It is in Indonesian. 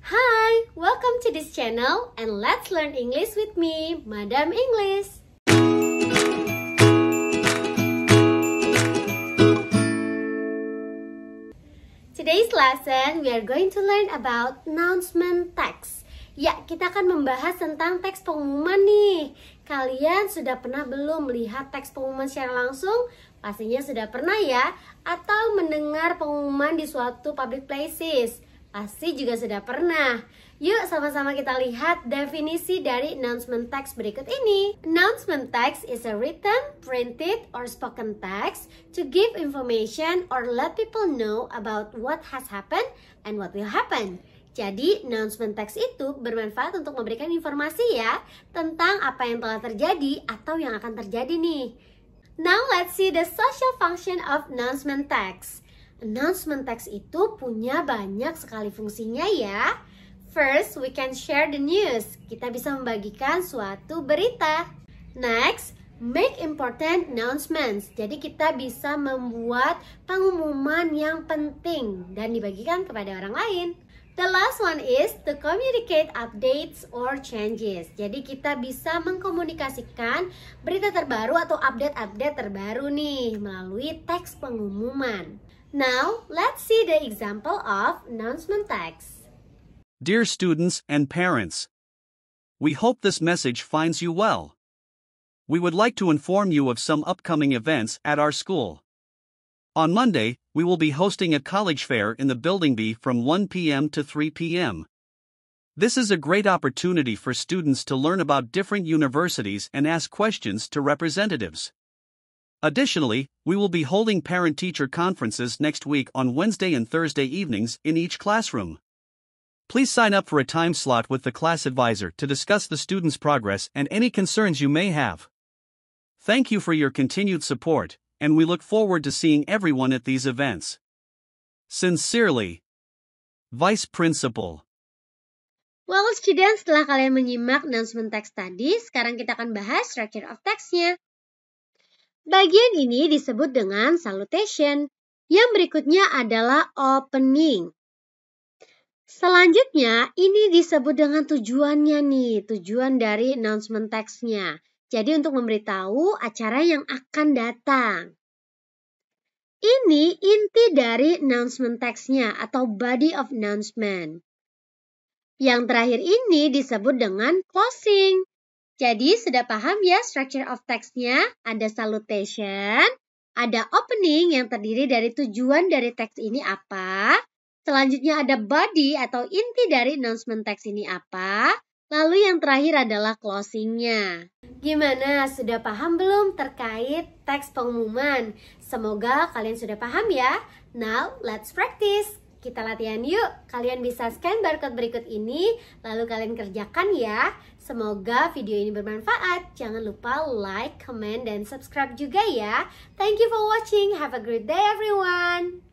Hi, welcome to this channel and let's learn English with me, Madam English. Today's lesson, we are going to learn about announcement text. Ya, kita akan membahas tentang teks pengumuman nih. Kalian sudah pernah belum melihat teks pengumuman secara langsung? Pastinya sudah pernah ya, atau mendengar pengumuman di suatu public places pasti juga sudah pernah. Yuk sama-sama kita lihat definisi dari announcement text berikut ini. Announcement text is a written, printed, or spoken text to give information or let people know about what has happened and what will happen. Jadi, announcement text itu bermanfaat untuk memberikan informasi ya tentang apa yang telah terjadi atau yang akan terjadi nih. Now let's see the social function of announcement text. Announcement text itu punya banyak sekali fungsinya ya. First, we can share the news. Kita bisa membagikan suatu berita. Next, make important announcements. Jadi kita bisa membuat pengumuman yang penting dan dibagikan kepada orang lain. The last one is to communicate updates or changes. Jadi kita bisa mengkomunikasikan berita terbaru atau update-update terbaru nih melalui teks pengumuman. Now, let's see the example of announcement text. Dear students and parents, we hope this message finds you well. We would like to inform you of some upcoming events at our school. On Monday, we will be hosting a college fair in the Building B from 1 p.m. to 3 p.m. This is a great opportunity for students to learn about different universities and ask questions to representatives. Additionally, we will be holding parent teacher conferences next week on Wednesday and Thursday evenings in each classroom. Please sign up for a time slot with the class advisor to discuss the student's progress and any concerns you may have. Thank you for your continued support, and we look forward to seeing everyone at these events. Sincerely, Vice Principal. Well, students, setelah kalian menyimak announcement teks tadi, sekarang kita akan bahas structure of teksnya. Bagian ini disebut dengan salutation. Yang berikutnya adalah opening. Selanjutnya, ini disebut dengan tujuannya nih, tujuan dari announcement text Jadi untuk memberitahu acara yang akan datang. Ini inti dari announcement text atau body of announcement. Yang terakhir ini disebut dengan closing. Jadi sudah paham ya structure of text-nya? Ada salutation, ada opening yang terdiri dari tujuan dari teks ini apa, selanjutnya ada body atau inti dari announcement teks ini apa, lalu yang terakhir adalah closing-nya. Gimana, sudah paham belum terkait teks pengumuman? Semoga kalian sudah paham ya. Now, let's practice! Kita latihan yuk. Kalian bisa scan barcode berikut ini lalu kalian kerjakan ya. Semoga video ini bermanfaat. Jangan lupa like, comment, dan subscribe juga ya. Thank you for watching. Have a great day everyone.